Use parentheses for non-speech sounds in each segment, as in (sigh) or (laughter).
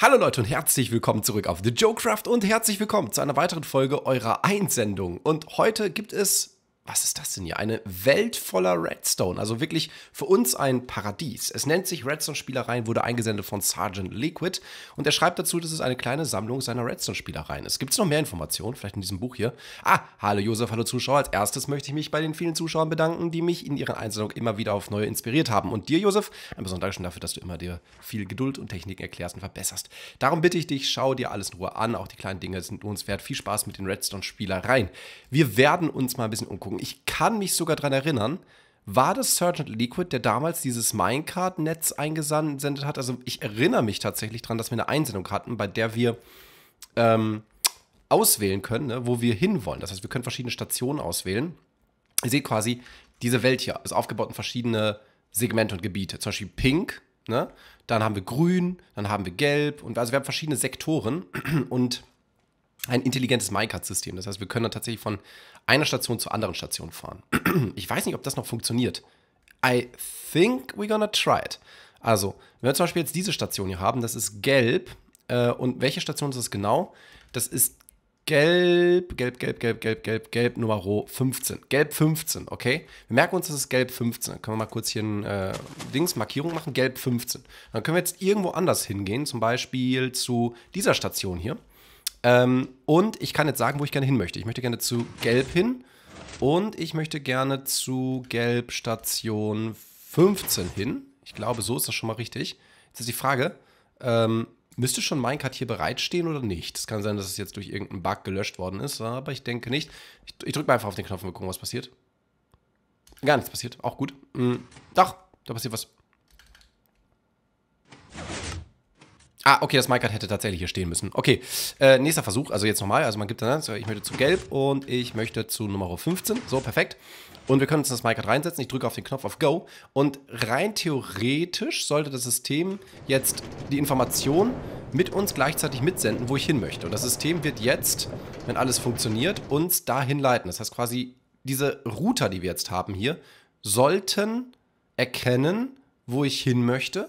Hallo Leute und herzlich willkommen zurück auf The Joecraft und herzlich willkommen zu einer weiteren Folge eurer Einsendung. Und heute gibt es was ist das denn hier? Eine Welt voller Redstone. Also wirklich für uns ein Paradies. Es nennt sich Redstone-Spielereien, wurde eingesendet von Sergeant Liquid. Und er schreibt dazu, dass es eine kleine Sammlung seiner Redstone-Spielereien ist. Gibt es noch mehr Informationen? Vielleicht in diesem Buch hier. Ah, hallo Josef, hallo Zuschauer. Als erstes möchte ich mich bei den vielen Zuschauern bedanken, die mich in ihren Einsendungen immer wieder auf neue inspiriert haben. Und dir, Josef, ein besonderes Dankeschön dafür, dass du immer dir viel Geduld und Techniken erklärst und verbesserst. Darum bitte ich dich, schau dir alles in Ruhe an. Auch die kleinen Dinge sind lohnenswert. Viel Spaß mit den Redstone-Spielereien. Wir werden uns mal ein bisschen umgucken gucken. Ich kann mich sogar daran erinnern. War das Sergeant Liquid, der damals dieses Minecart-Netz eingesendet hat? Also ich erinnere mich tatsächlich daran, dass wir eine Einsendung hatten, bei der wir ähm, auswählen können, ne, wo wir hinwollen. Das heißt, wir können verschiedene Stationen auswählen. Ihr seht quasi, diese Welt hier ist aufgebaut in verschiedene Segmente und Gebiete. Zum Beispiel Pink, ne? dann haben wir Grün, dann haben wir Gelb. Und also wir haben verschiedene Sektoren und ein intelligentes MyCard-System. Das heißt, wir können dann tatsächlich von einer Station zur anderen Station fahren. (clears throat) ich weiß nicht, ob das noch funktioniert. I think we're gonna try it. Also, wenn wir zum Beispiel jetzt diese Station hier haben, das ist gelb. Äh, und welche Station ist das genau? Das ist gelb, gelb, gelb, gelb, gelb, gelb, gelb, Nummer 15. Gelb 15, okay? Wir merken uns, das ist gelb 15. Dann können wir mal kurz hier ein äh, Dings, Markierung machen, gelb 15. Dann können wir jetzt irgendwo anders hingehen, zum Beispiel zu dieser Station hier. Ähm, und ich kann jetzt sagen, wo ich gerne hin möchte. Ich möchte gerne zu Gelb hin. Und ich möchte gerne zu Gelb Station 15 hin. Ich glaube, so ist das schon mal richtig. Jetzt ist die Frage, ähm, müsste schon Minecart hier bereitstehen oder nicht? Es kann sein, dass es jetzt durch irgendeinen Bug gelöscht worden ist, aber ich denke nicht. Ich, ich drücke mal einfach auf den Knopf und wir gucken, was passiert. Gar nichts passiert, auch gut. Mhm. Doch, da passiert was. Ah, okay, das Minecart hätte tatsächlich hier stehen müssen. Okay, äh, nächster Versuch, also jetzt nochmal. Also man gibt dann, ne, ich möchte zu gelb und ich möchte zu Nummer 15. So, perfekt. Und wir können uns das Minecart reinsetzen. Ich drücke auf den Knopf auf Go. Und rein theoretisch sollte das System jetzt die Information mit uns gleichzeitig mitsenden, wo ich hin möchte. Und das System wird jetzt, wenn alles funktioniert, uns dahin leiten. Das heißt quasi, diese Router, die wir jetzt haben hier, sollten erkennen, wo ich hin möchte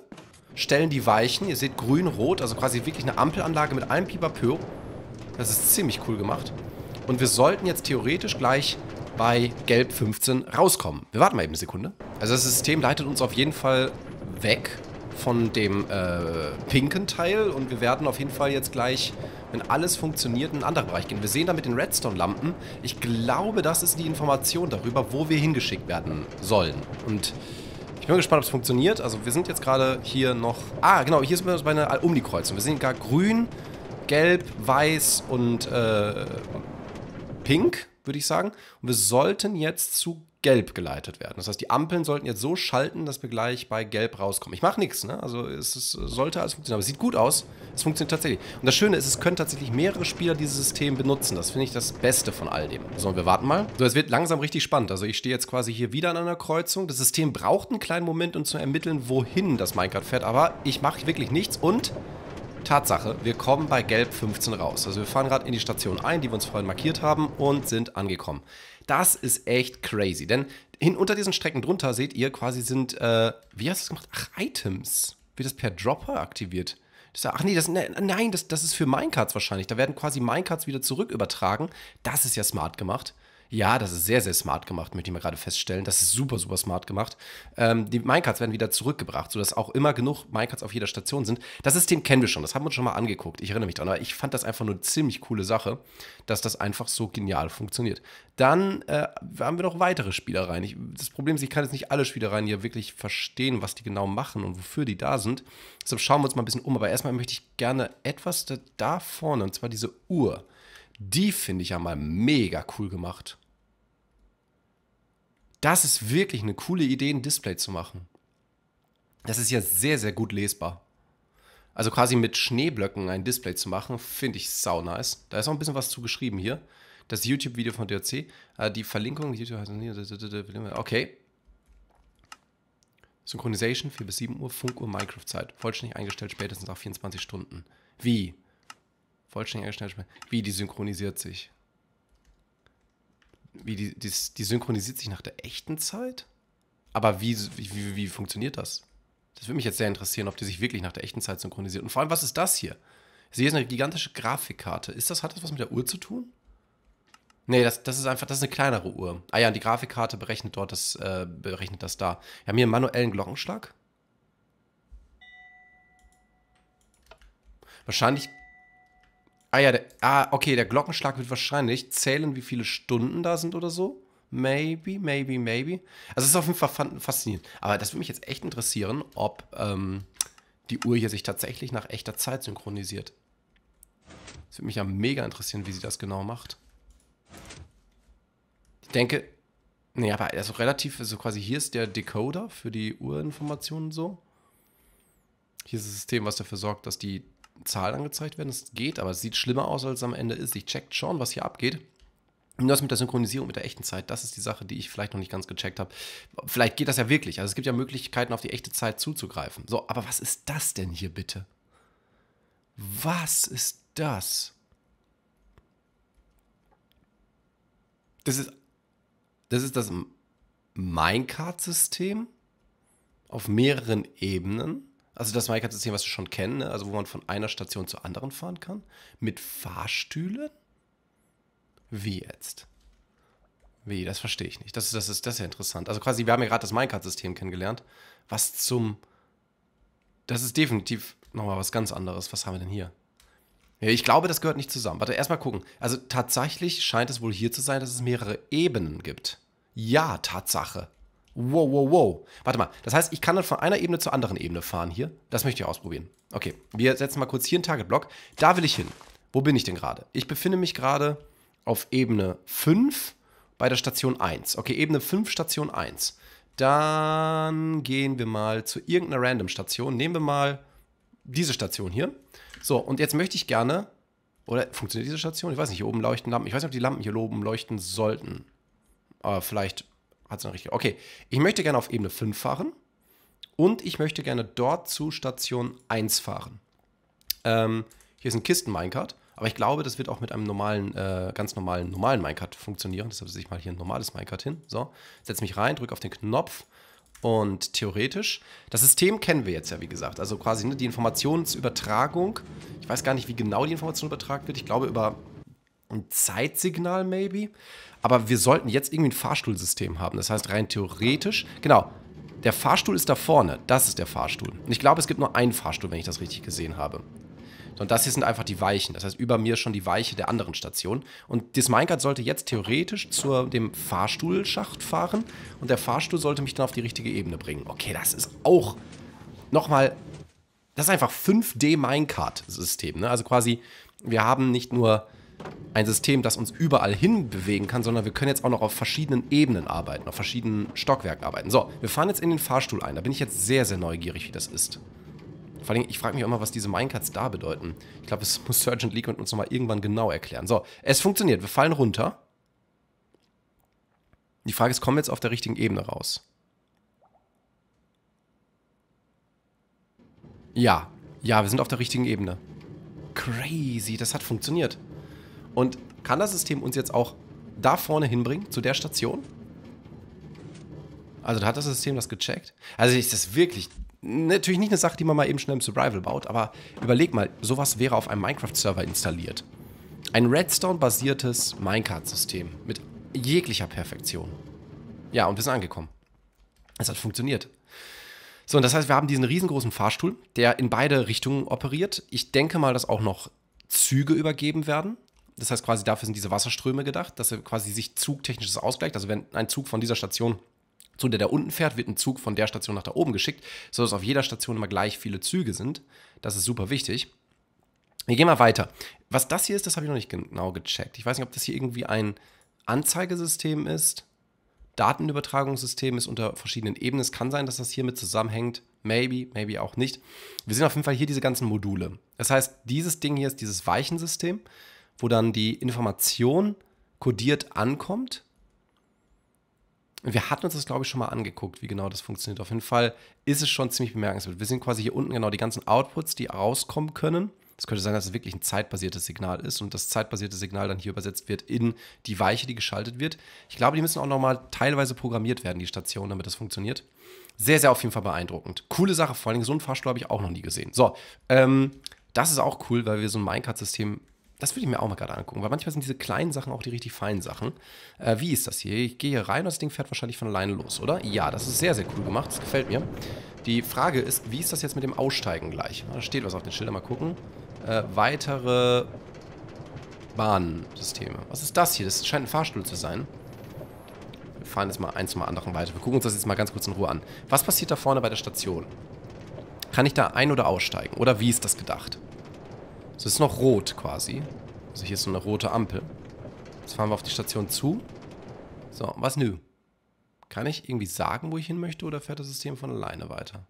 stellen die Weichen. Ihr seht grün, rot, also quasi wirklich eine Ampelanlage mit allem Pipapö. Das ist ziemlich cool gemacht. Und wir sollten jetzt theoretisch gleich bei Gelb 15 rauskommen. Wir warten mal eben eine Sekunde. Also das System leitet uns auf jeden Fall weg von dem äh, pinken Teil und wir werden auf jeden Fall jetzt gleich, wenn alles funktioniert, in einen anderen Bereich gehen. Wir sehen da mit den Redstone-Lampen, ich glaube, das ist die Information darüber, wo wir hingeschickt werden sollen. Und ich bin gespannt, ob es funktioniert. Also wir sind jetzt gerade hier noch... Ah, genau, hier sind wir bei einer Umni-Kreuzung. Wir sehen gar grün, gelb, weiß und äh, pink, würde ich sagen. Und wir sollten jetzt zu gelb geleitet werden. Das heißt, die Ampeln sollten jetzt so schalten, dass wir gleich bei gelb rauskommen. Ich mache nichts, ne? Also es, es sollte alles funktionieren. Aber es sieht gut aus. Es funktioniert tatsächlich. Und das Schöne ist, es können tatsächlich mehrere Spieler dieses System benutzen. Das finde ich das Beste von all dem. So, und wir warten mal. So, es wird langsam richtig spannend. Also ich stehe jetzt quasi hier wieder an einer Kreuzung. Das System braucht einen kleinen Moment, um zu ermitteln, wohin das Minecraft fährt. Aber ich mache wirklich nichts und... Tatsache, wir kommen bei Gelb 15 raus. Also wir fahren gerade in die Station ein, die wir uns vorhin markiert haben und sind angekommen. Das ist echt crazy, denn hin unter diesen Strecken drunter seht ihr quasi sind, äh, wie hast du das gemacht? Ach, Items. Wird das per Dropper aktiviert? Ich sage, ach nee, das, ne, nein, das, das ist für Minecarts wahrscheinlich. Da werden quasi Minecarts wieder zurück übertragen. Das ist ja smart gemacht. Ja, das ist sehr, sehr smart gemacht, möchte ich mal gerade feststellen. Das ist super, super smart gemacht. Ähm, die Minecarts werden wieder zurückgebracht, sodass auch immer genug Minecarts auf jeder Station sind. Das System kennen wir schon, das haben wir uns schon mal angeguckt. Ich erinnere mich dran, aber ich fand das einfach nur eine ziemlich coole Sache, dass das einfach so genial funktioniert. Dann äh, haben wir noch weitere Spielereien. Ich, das Problem ist, ich kann jetzt nicht alle Spielereien hier wirklich verstehen, was die genau machen und wofür die da sind. Deshalb schauen wir uns mal ein bisschen um. Aber erstmal möchte ich gerne etwas da, da vorne, und zwar diese Uhr. Die finde ich ja mal mega cool gemacht das ist wirklich eine coole Idee, ein Display zu machen. Das ist ja sehr, sehr gut lesbar. Also quasi mit Schneeblöcken ein Display zu machen, finde ich sau nice. Da ist auch ein bisschen was zu geschrieben hier. Das YouTube-Video von DRC. Äh, die Verlinkung. Okay. Synchronization 4 bis 7 Uhr, Funkuhr, Minecraft-Zeit. Vollständig eingestellt, spätestens nach 24 Stunden. Wie? Vollständig eingestellt, spätestens. Wie? Die synchronisiert sich. Wie, die, die, die synchronisiert sich nach der echten Zeit? Aber wie, wie, wie funktioniert das? Das würde mich jetzt sehr interessieren, ob die sich wirklich nach der echten Zeit synchronisiert. Und vor allem, was ist das hier? Sie ist eine gigantische Grafikkarte. Ist das, hat das was mit der Uhr zu tun? Nee, das, das ist einfach, das ist eine kleinere Uhr. Ah ja, und die Grafikkarte berechnet dort das, äh, berechnet das da. Wir haben hier einen manuellen Glockenschlag. Wahrscheinlich Ah ja, der, ah, okay, der Glockenschlag wird wahrscheinlich zählen, wie viele Stunden da sind oder so. Maybe, maybe, maybe. Also es ist auf jeden Fall faszinierend. Aber das würde mich jetzt echt interessieren, ob ähm, die Uhr hier sich tatsächlich nach echter Zeit synchronisiert. Das würde mich ja mega interessieren, wie sie das genau macht. Ich denke, nee, aber also relativ, also quasi hier ist der Decoder für die Uhrinformationen so. Hier ist das System, was dafür sorgt, dass die Zahl angezeigt werden. Das geht, aber es sieht schlimmer aus, als es am Ende ist. Ich check schon, was hier abgeht. Nur das mit der Synchronisierung mit der echten Zeit, das ist die Sache, die ich vielleicht noch nicht ganz gecheckt habe. Vielleicht geht das ja wirklich. Also es gibt ja Möglichkeiten, auf die echte Zeit zuzugreifen. So, aber was ist das denn hier bitte? Was ist das? Das ist das, ist das Minecart-System auf mehreren Ebenen. Also das Minecart-System, was wir schon kennen, ne? also wo man von einer Station zur anderen fahren kann. Mit Fahrstühlen? Wie jetzt? Wie, das verstehe ich nicht. Das, ist, das, ist, das ist ja interessant. Also quasi, wir haben ja gerade das minecraft system kennengelernt. Was zum... Das ist definitiv nochmal was ganz anderes. Was haben wir denn hier? Ja, ich glaube, das gehört nicht zusammen. Warte, erstmal gucken. Also tatsächlich scheint es wohl hier zu sein, dass es mehrere Ebenen gibt. Ja, Tatsache. Wow, wow, wow. Warte mal, das heißt, ich kann dann von einer Ebene zur anderen Ebene fahren hier. Das möchte ich ausprobieren. Okay, wir setzen mal kurz hier einen Target-Block. Da will ich hin. Wo bin ich denn gerade? Ich befinde mich gerade auf Ebene 5 bei der Station 1. Okay, Ebene 5, Station 1. Dann gehen wir mal zu irgendeiner Random-Station. Nehmen wir mal diese Station hier. So, und jetzt möchte ich gerne, oder funktioniert diese Station? Ich weiß nicht, hier oben leuchten Lampen. Ich weiß nicht, ob die Lampen hier oben leuchten sollten. Aber vielleicht hat es noch richtig? Okay, ich möchte gerne auf Ebene 5 fahren und ich möchte gerne dort zu Station 1 fahren. Ähm, hier ist ein Kisten-Minecart, aber ich glaube, das wird auch mit einem normalen, äh, ganz normalen, normalen Minecart funktionieren. Deshalb setze ich mal hier ein normales Minecart hin. So, setze mich rein, drücke auf den Knopf und theoretisch, das System kennen wir jetzt ja, wie gesagt. Also quasi ne, die Informationsübertragung. Ich weiß gar nicht, wie genau die Information übertragen wird. Ich glaube über ein Zeitsignal, maybe. Aber wir sollten jetzt irgendwie ein Fahrstuhlsystem haben. Das heißt, rein theoretisch, genau, der Fahrstuhl ist da vorne. Das ist der Fahrstuhl. Und ich glaube, es gibt nur einen Fahrstuhl, wenn ich das richtig gesehen habe. Und das hier sind einfach die Weichen. Das heißt, über mir schon die Weiche der anderen Station. Und das Minecart sollte jetzt theoretisch zu dem Fahrstuhlschacht fahren. Und der Fahrstuhl sollte mich dann auf die richtige Ebene bringen. Okay, das ist auch nochmal... Das ist einfach 5D Minecart-System. Ne? Also quasi, wir haben nicht nur ein System, das uns überall hin bewegen kann, sondern wir können jetzt auch noch auf verschiedenen Ebenen arbeiten, auf verschiedenen Stockwerken arbeiten. So, wir fahren jetzt in den Fahrstuhl ein. Da bin ich jetzt sehr, sehr neugierig, wie das ist. Vor allem, ich frage mich auch mal, was diese Minecarts da bedeuten. Ich glaube, das muss Sergeant Lee uns nochmal irgendwann genau erklären. So, es funktioniert. Wir fallen runter. Die Frage ist, kommen wir jetzt auf der richtigen Ebene raus? Ja, ja, wir sind auf der richtigen Ebene. Crazy, das hat funktioniert. Und kann das System uns jetzt auch da vorne hinbringen, zu der Station? Also da hat das System das gecheckt. Also ist das wirklich natürlich nicht eine Sache, die man mal eben schnell im Survival baut, aber überleg mal, sowas wäre auf einem Minecraft-Server installiert. Ein Redstone-basiertes Minecart-System mit jeglicher Perfektion. Ja, und wir sind angekommen. Es hat funktioniert. So, und das heißt, wir haben diesen riesengroßen Fahrstuhl, der in beide Richtungen operiert. Ich denke mal, dass auch noch Züge übergeben werden. Das heißt quasi, dafür sind diese Wasserströme gedacht, dass er quasi sich zugtechnisches ausgleicht. Also wenn ein Zug von dieser Station zu der da unten fährt, wird ein Zug von der Station nach da oben geschickt, sodass auf jeder Station immer gleich viele Züge sind. Das ist super wichtig. Wir gehen mal weiter. Was das hier ist, das habe ich noch nicht genau gecheckt. Ich weiß nicht, ob das hier irgendwie ein Anzeigesystem ist, Datenübertragungssystem ist unter verschiedenen Ebenen. Es kann sein, dass das hier mit zusammenhängt. Maybe, maybe auch nicht. Wir sehen auf jeden Fall hier diese ganzen Module. Das heißt, dieses Ding hier ist dieses Weichensystem wo dann die Information kodiert ankommt. Wir hatten uns das, glaube ich, schon mal angeguckt, wie genau das funktioniert. Auf jeden Fall ist es schon ziemlich bemerkenswert. Wir sehen quasi hier unten genau die ganzen Outputs, die rauskommen können. Es könnte sein, dass es wirklich ein zeitbasiertes Signal ist und das zeitbasierte Signal dann hier übersetzt wird in die Weiche, die geschaltet wird. Ich glaube, die müssen auch nochmal teilweise programmiert werden, die Station, damit das funktioniert. Sehr, sehr auf jeden Fall beeindruckend. Coole Sache, vor allem so einen Fahrstuhl habe ich auch noch nie gesehen. So, ähm, das ist auch cool, weil wir so ein minecraft system das würde ich mir auch mal gerade angucken, weil manchmal sind diese kleinen Sachen auch die richtig feinen Sachen. Äh, wie ist das hier? Ich gehe hier rein und das Ding fährt wahrscheinlich von alleine los, oder? Ja, das ist sehr, sehr cool gemacht. Das gefällt mir. Die Frage ist, wie ist das jetzt mit dem Aussteigen gleich? Da steht was auf den Schildern, mal gucken. Äh, weitere Bahnsysteme. Was ist das hier? Das scheint ein Fahrstuhl zu sein. Wir fahren jetzt mal eins zum anderen weiter. Wir gucken uns das jetzt mal ganz kurz in Ruhe an. Was passiert da vorne bei der Station? Kann ich da ein- oder aussteigen? Oder wie ist das gedacht? Es ist noch rot quasi. Also hier ist so eine rote Ampel. Jetzt fahren wir auf die Station zu. So, was nü? Kann ich irgendwie sagen, wo ich hin möchte oder fährt das System von alleine weiter?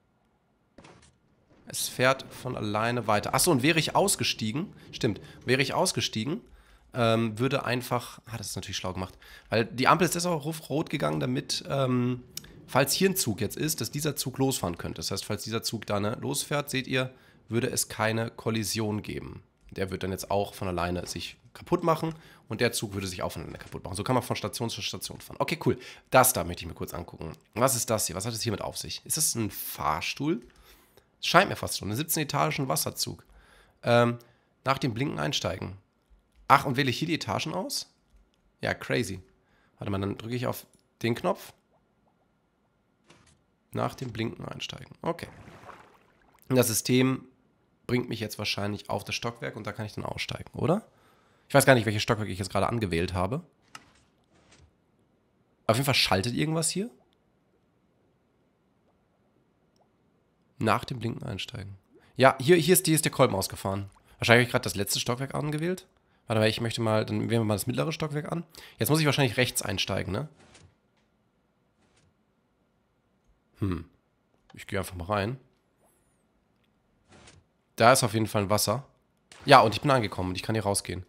Es fährt von alleine weiter. Achso, und wäre ich ausgestiegen, stimmt, wäre ich ausgestiegen, ähm, würde einfach, ah, das ist natürlich schlau gemacht, weil die Ampel ist deshalb auf rot gegangen, damit, ähm, falls hier ein Zug jetzt ist, dass dieser Zug losfahren könnte. Das heißt, falls dieser Zug da ne, losfährt, seht ihr, würde es keine Kollision geben. Der wird dann jetzt auch von alleine sich kaputt machen und der Zug würde sich auch von alleine kaputt machen. So kann man von Station zu Station fahren. Okay, cool. Das da möchte ich mir kurz angucken. Was ist das hier? Was hat es mit auf sich? Ist das ein Fahrstuhl? Scheint mir fast schon. Ein 17-etagen Wasserzug. Ähm, nach dem Blinken einsteigen. Ach, und wähle ich hier die Etagen aus? Ja, crazy. Warte mal, dann drücke ich auf den Knopf. Nach dem Blinken einsteigen. Okay. Das System bringt mich jetzt wahrscheinlich auf das Stockwerk und da kann ich dann aussteigen, oder? Ich weiß gar nicht, welches Stockwerk ich jetzt gerade angewählt habe. Auf jeden Fall schaltet irgendwas hier. Nach dem Blinken einsteigen. Ja, hier, hier, ist, hier ist der Kolben ausgefahren. Wahrscheinlich habe ich gerade das letzte Stockwerk angewählt. Warte mal, ich möchte mal, dann wählen wir mal das mittlere Stockwerk an. Jetzt muss ich wahrscheinlich rechts einsteigen, ne? Hm. Ich gehe einfach mal rein. Da ist auf jeden Fall ein Wasser. Ja, und ich bin angekommen und ich kann hier rausgehen.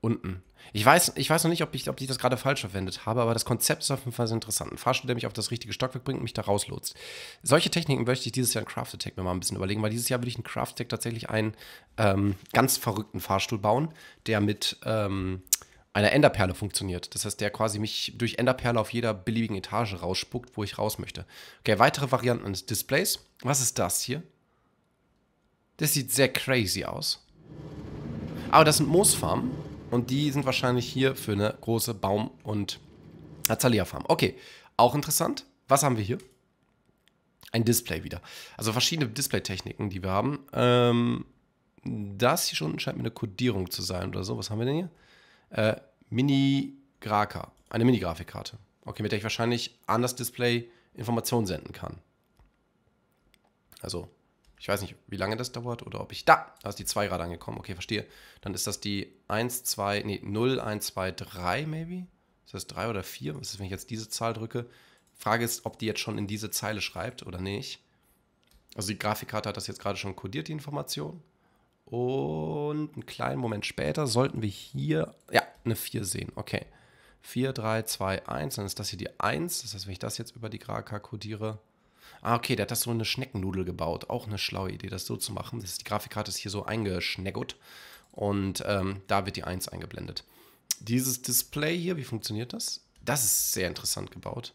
Unten. Ich weiß, ich weiß noch nicht, ob ich, ob ich das gerade falsch verwendet habe, aber das Konzept ist auf jeden Fall sehr interessant. Ein Fahrstuhl, der mich auf das richtige Stockwerk bringt und mich da rauslotst. Solche Techniken möchte ich dieses Jahr in Craft Attack mir mal ein bisschen überlegen, weil dieses Jahr würde ich in Craft Attack tatsächlich einen ähm, ganz verrückten Fahrstuhl bauen, der mit ähm, einer Enderperle funktioniert. Das heißt, der quasi mich durch Enderperle auf jeder beliebigen Etage rausspuckt, wo ich raus möchte. Okay, weitere Varianten des Displays. Was ist das hier? Das sieht sehr crazy aus. Aber das sind Moosfarmen und die sind wahrscheinlich hier für eine große Baum- und Azalea-Farm. Okay, auch interessant. Was haben wir hier? Ein Display wieder. Also verschiedene Display-Techniken, die wir haben. Ähm, das hier schon scheint mir eine Codierung zu sein oder so. Was haben wir denn hier? Äh, Mini-Graka. Eine Mini-Grafikkarte. Okay, mit der ich wahrscheinlich an das Display Informationen senden kann. Also ich weiß nicht, wie lange das dauert oder ob ich da, da ist die 2 gerade angekommen, okay, verstehe. Dann ist das die 1, 2, nee, 0, 1, 2, 3 maybe? Ist das 3 oder 4? Was ist, wenn ich jetzt diese Zahl drücke? Frage ist, ob die jetzt schon in diese Zeile schreibt oder nicht. Also die Grafikkarte hat das jetzt gerade schon kodiert, die Information. Und einen kleinen Moment später sollten wir hier, ja, eine 4 sehen, okay. 4, 3, 2, 1, dann ist das hier die 1. Das heißt, wenn ich das jetzt über die Graka kodiere, Ah, okay, der hat das so eine Schneckennudel gebaut. Auch eine schlaue Idee, das so zu machen. Das ist, die Grafikkarte ist hier so eingeschneckert und ähm, da wird die 1 eingeblendet. Dieses Display hier, wie funktioniert das? Das ist sehr interessant gebaut.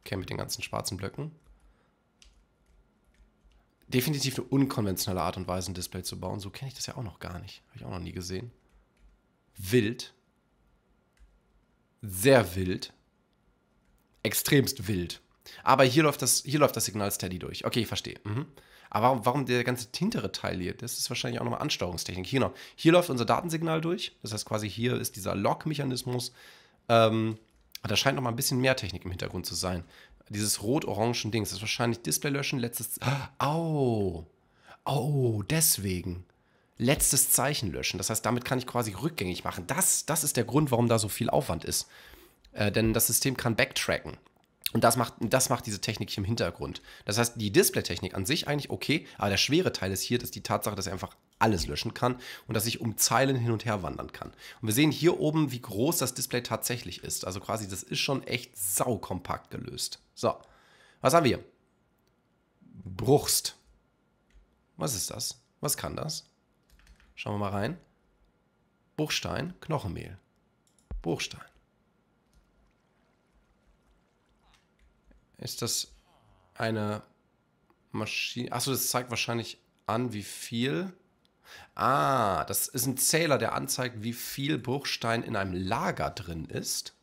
Okay, mit den ganzen schwarzen Blöcken. Definitiv eine unkonventionelle Art und Weise, ein Display zu bauen. So kenne ich das ja auch noch gar nicht. Habe ich auch noch nie gesehen. Wild. Sehr wild. Extremst wild. Aber hier läuft das, hier läuft das Signal steady durch. Okay, ich verstehe. Mhm. Aber warum, warum, der ganze hintere Teil hier? Das ist wahrscheinlich auch nochmal Ansteuerungstechnik. Hier, genau. hier läuft unser Datensignal durch. Das heißt quasi, hier ist dieser Log-Mechanismus. Ähm, da scheint nochmal ein bisschen mehr Technik im Hintergrund zu sein. Dieses rot-orangen Ding, das ist wahrscheinlich Display löschen, letztes. Au! Oh. oh, deswegen. Letztes Zeichen löschen. Das heißt, damit kann ich quasi rückgängig machen. Das, das ist der Grund, warum da so viel Aufwand ist. Äh, denn das System kann backtracken. Und das macht, das macht diese Technik hier im Hintergrund. Das heißt, die Display-Technik an sich eigentlich okay, aber der schwere Teil ist hier, dass die Tatsache, dass er einfach alles löschen kann und dass ich um Zeilen hin und her wandern kann. Und wir sehen hier oben, wie groß das Display tatsächlich ist. Also quasi, das ist schon echt saukompakt gelöst. So, was haben wir? Bruchst. Was ist das? Was kann das? Schauen wir mal rein. Bruchstein, Knochenmehl. Bruchstein. Ist das eine Maschine? Achso, das zeigt wahrscheinlich an, wie viel. Ah, das ist ein Zähler, der anzeigt, wie viel Bruchstein in einem Lager drin ist.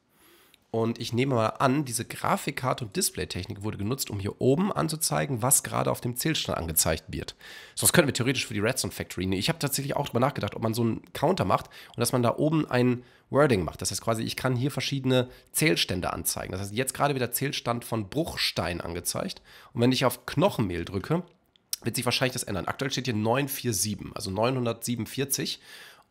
Und ich nehme mal an, diese Grafikkarte und Displaytechnik wurde genutzt, um hier oben anzuzeigen, was gerade auf dem Zählstand angezeigt wird. So, das könnten wir theoretisch für die Redstone Factory nehmen. Ich habe tatsächlich auch darüber nachgedacht, ob man so einen Counter macht und dass man da oben ein Wording macht. Das heißt quasi, ich kann hier verschiedene Zählstände anzeigen. Das heißt, jetzt gerade wird der Zählstand von Bruchstein angezeigt. Und wenn ich auf Knochenmehl drücke, wird sich wahrscheinlich das ändern. Aktuell steht hier 947, also 947.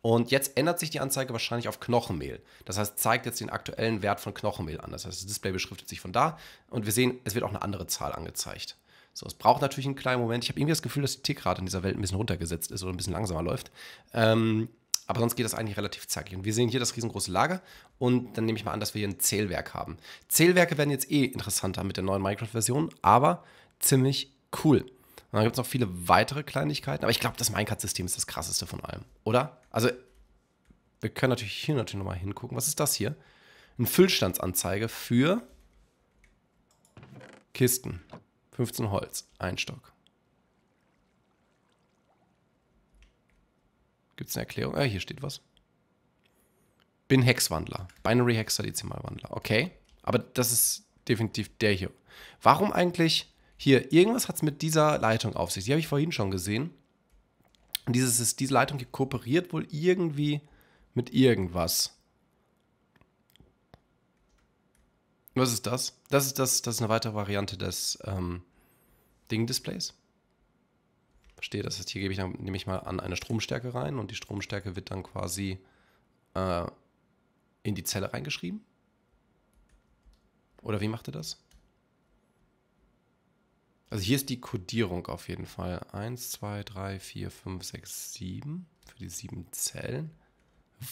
Und jetzt ändert sich die Anzeige wahrscheinlich auf Knochenmehl. Das heißt, zeigt jetzt den aktuellen Wert von Knochenmehl an. Das heißt, das Display beschriftet sich von da und wir sehen, es wird auch eine andere Zahl angezeigt. So, es braucht natürlich einen kleinen Moment. Ich habe irgendwie das Gefühl, dass die Tickrate in dieser Welt ein bisschen runtergesetzt ist oder ein bisschen langsamer läuft. Ähm, aber sonst geht das eigentlich relativ zackig. Und wir sehen hier das riesengroße Lager und dann nehme ich mal an, dass wir hier ein Zählwerk haben. Zählwerke werden jetzt eh interessanter mit der neuen Minecraft-Version, aber ziemlich cool dann gibt es noch viele weitere Kleinigkeiten, aber ich glaube, das minecraft system ist das krasseste von allem, oder? Also, wir können natürlich hier natürlich nochmal hingucken. Was ist das hier? Eine Füllstandsanzeige für Kisten. 15 Holz, ein Stock. Gibt es eine Erklärung? Ah, hier steht was. Bin Hexwandler. Binary Hexadezimalwandler. Okay. Aber das ist definitiv der hier. Warum eigentlich hier, irgendwas hat es mit dieser Leitung auf sich. Die habe ich vorhin schon gesehen. Und dieses ist, diese Leitung die kooperiert wohl irgendwie mit irgendwas. Was ist das? Das ist, das, das ist eine weitere Variante des ähm, Ding-Displays. Verstehe, das heißt, hier gebe ich dann, nehme ich mal an, eine Stromstärke rein und die Stromstärke wird dann quasi äh, in die Zelle reingeschrieben. Oder wie macht ihr das? Also hier ist die Codierung auf jeden Fall. 1, 2, 3, 4, 5, 6, 7 für die sieben Zellen.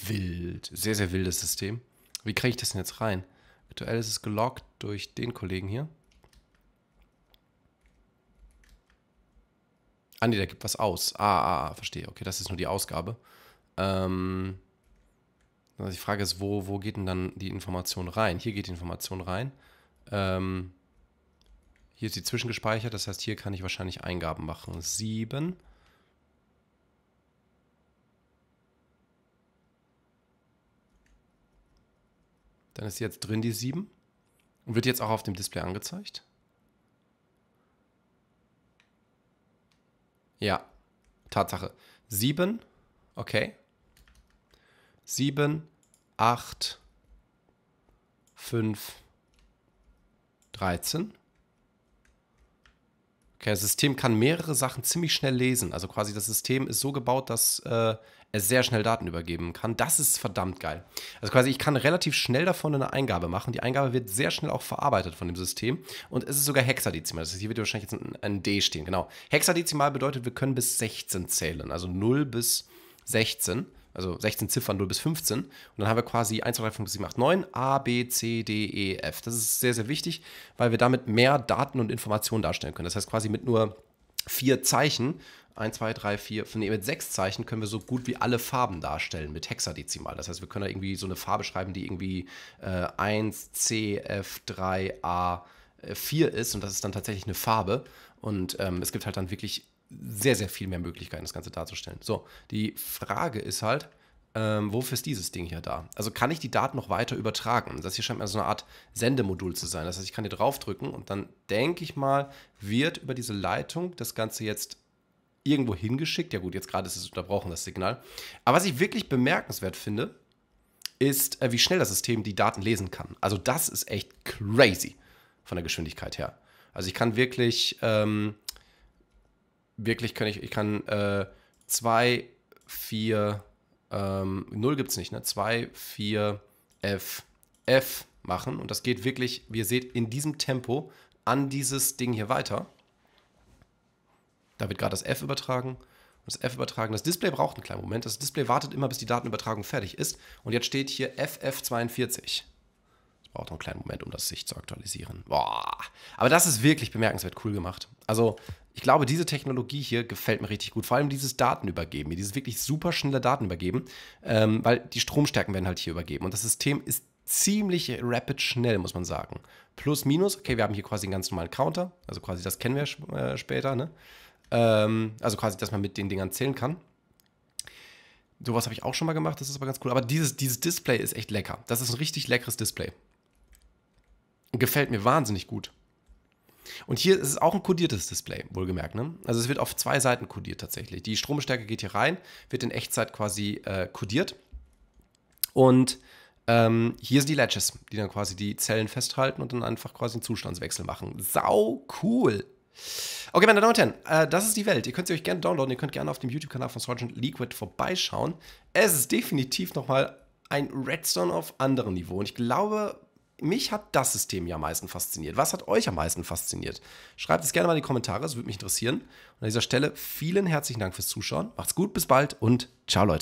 Wild. Sehr, sehr wildes System. Wie kriege ich das denn jetzt rein? Aktuell ist es gelockt durch den Kollegen hier. Ah nee, der gibt was aus. Ah, ah, ah, verstehe. Okay, das ist nur die Ausgabe. Ähm, also die Frage ist, wo, wo geht denn dann die Information rein? Hier geht die Information rein. Ähm, hier ist die zwischengespeichert, das heißt, hier kann ich wahrscheinlich Eingaben machen. 7. Dann ist jetzt drin die 7 und wird jetzt auch auf dem Display angezeigt. Ja, Tatsache. 7, okay. 7, 8, 5, 13. Okay, das System kann mehrere Sachen ziemlich schnell lesen. Also quasi das System ist so gebaut, dass äh, es sehr schnell Daten übergeben kann. Das ist verdammt geil. Also quasi ich kann relativ schnell davon eine Eingabe machen. Die Eingabe wird sehr schnell auch verarbeitet von dem System. Und es ist sogar hexadezimal. Das heißt, hier wird wahrscheinlich jetzt ein, ein D stehen. Genau. Hexadezimal bedeutet, wir können bis 16 zählen. Also 0 bis 16 also 16 Ziffern 0 bis 15. Und dann haben wir quasi 1, 2, 3, 5, 6, 7, 8, 9, A, B, C, D, E, F. Das ist sehr, sehr wichtig, weil wir damit mehr Daten und Informationen darstellen können. Das heißt quasi mit nur vier Zeichen 1, 2, 3, 4, nee, mit sechs Zeichen können wir so gut wie alle Farben darstellen mit Hexadezimal. Das heißt, wir können da irgendwie so eine Farbe schreiben, die irgendwie äh, 1, C, F, 3, A, 4 äh, ist und das ist dann tatsächlich eine Farbe. Und ähm, es gibt halt dann wirklich sehr, sehr viel mehr Möglichkeiten, das Ganze darzustellen. So, die Frage ist halt, ähm, wofür ist dieses Ding hier da? Also kann ich die Daten noch weiter übertragen? Das hier scheint mir so eine Art Sendemodul zu sein. Das heißt, ich kann hier draufdrücken und dann denke ich mal, wird über diese Leitung das Ganze jetzt irgendwo hingeschickt. Ja gut, jetzt gerade ist es unterbrochen, das Signal. Aber was ich wirklich bemerkenswert finde, ist, äh, wie schnell das System die Daten lesen kann. Also das ist echt crazy von der Geschwindigkeit her. Also ich kann wirklich ähm, wirklich kann ich, ich kann 2, 4, 0 gibt es nicht, 2, ne? 4, F, F machen. Und das geht wirklich, wie ihr seht, in diesem Tempo an dieses Ding hier weiter. Da wird gerade das F übertragen das F übertragen. Das Display braucht einen kleinen Moment. Das Display wartet immer, bis die Datenübertragung fertig ist. Und jetzt steht hier FF42. Das braucht noch einen kleinen Moment, um das sich zu aktualisieren. Boah. Aber das ist wirklich bemerkenswert cool gemacht. Also ich glaube, diese Technologie hier gefällt mir richtig gut. Vor allem dieses Datenübergeben, dieses wirklich super schnelle Datenübergeben, ähm, weil die Stromstärken werden halt hier übergeben. Und das System ist ziemlich rapid schnell, muss man sagen. Plus, minus, okay, wir haben hier quasi einen ganz normalen Counter, also quasi das kennen wir äh, später, ne? Ähm, also quasi, dass man mit den Dingern zählen kann. Sowas habe ich auch schon mal gemacht, das ist aber ganz cool. Aber dieses, dieses Display ist echt lecker. Das ist ein richtig leckeres Display. Gefällt mir wahnsinnig gut. Und hier ist es auch ein kodiertes Display, wohlgemerkt. Ne? Also es wird auf zwei Seiten kodiert tatsächlich. Die Stromstärke geht hier rein, wird in Echtzeit quasi äh, kodiert. Und ähm, hier sind die Latches, die dann quasi die Zellen festhalten und dann einfach quasi einen Zustandswechsel machen. Sau cool! Okay, meine Damen und Herren, äh, das ist die Welt. Ihr könnt sie euch gerne downloaden. Ihr könnt gerne auf dem YouTube-Kanal von Sergeant Liquid vorbeischauen. Es ist definitiv nochmal ein Redstone auf anderem Niveau. Und ich glaube, mich hat das System ja am meisten fasziniert. Was hat euch am meisten fasziniert? Schreibt es gerne mal in die Kommentare, das würde mich interessieren. Und an dieser Stelle vielen herzlichen Dank fürs Zuschauen. Macht's gut, bis bald und ciao Leute.